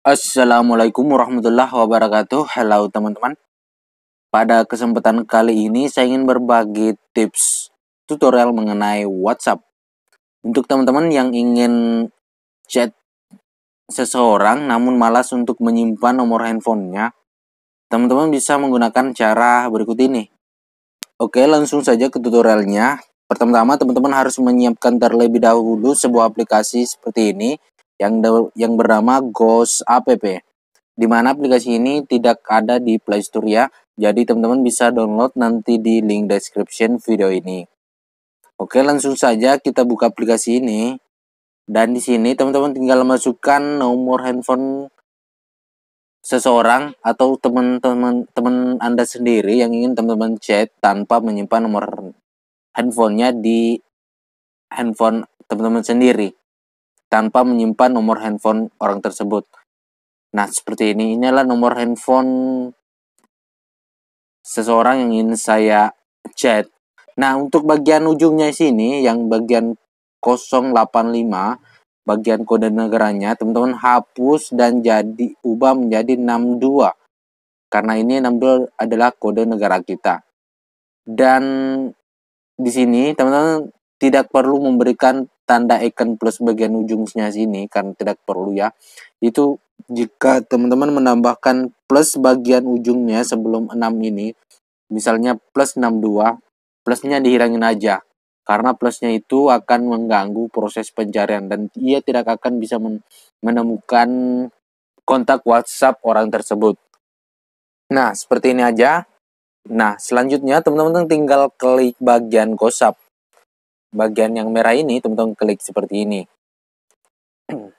Assalamualaikum warahmatullahi wabarakatuh. Halo teman-teman. Pada kesempatan kali ini saya ingin berbagi tips tutorial mengenai WhatsApp. Untuk teman-teman yang ingin chat seseorang namun malas untuk menyimpan nomor handphonenya, teman-teman bisa menggunakan cara berikut ini. Oke, langsung saja ke tutorialnya. Pertama-tama teman-teman harus menyiapkan terlebih dahulu sebuah aplikasi seperti ini yang yang bernama Ghost App. Di mana aplikasi ini tidak ada di Play Store ya. Jadi teman-teman bisa download nanti di link description video ini. Oke, langsung saja kita buka aplikasi ini. Dan di sini teman-teman tinggal masukkan nomor handphone seseorang atau teman-teman teman Anda sendiri yang ingin teman-teman chat tanpa menyimpan nomor handphonenya di handphone teman-teman sendiri tanpa menyimpan nomor handphone orang tersebut. Nah, seperti ini. Inilah nomor handphone seseorang yang ingin saya chat. Nah, untuk bagian ujungnya sini, yang bagian 085, bagian kode negaranya, teman-teman hapus dan jadi ubah menjadi 62. Karena ini 62 adalah kode negara kita. Dan di sini, teman-teman tidak perlu memberikan tanda icon plus bagian ujungnya sini kan tidak perlu ya itu jika teman-teman menambahkan plus bagian ujungnya sebelum 6 ini misalnya plus 62 plusnya dihilangin aja karena plusnya itu akan mengganggu proses pencarian dan ia tidak akan bisa menemukan kontak WhatsApp orang tersebut nah seperti ini aja nah selanjutnya teman-teman tinggal klik bagian gosap bagian yang merah ini teman-teman klik seperti ini.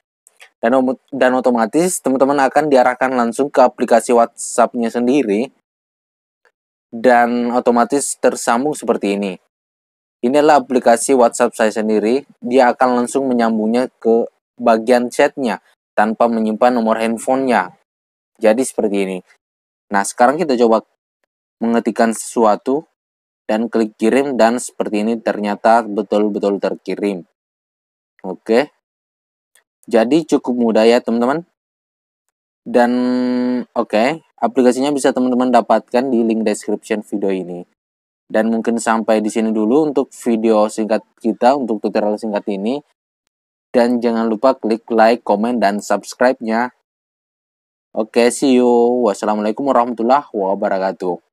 Dan, dan otomatis teman-teman akan diarahkan langsung ke aplikasi WhatsAppnya sendiri dan otomatis tersambung seperti ini. inilah aplikasi WhatsApp saya sendiri, dia akan langsung menyambungnya ke bagian chatnya tanpa menyimpan nomor handphonenya. Jadi seperti ini. Nah, sekarang kita coba mengetikkan sesuatu dan klik kirim dan seperti ini ternyata betul-betul terkirim. Oke. Jadi cukup mudah ya teman-teman. Dan oke, aplikasinya bisa teman-teman dapatkan di link description video ini. Dan mungkin sampai di sini dulu untuk video singkat kita untuk tutorial singkat ini. Dan jangan lupa klik like, comment, dan subscribe-nya. Oke, see you. Wassalamualaikum warahmatullahi wabarakatuh.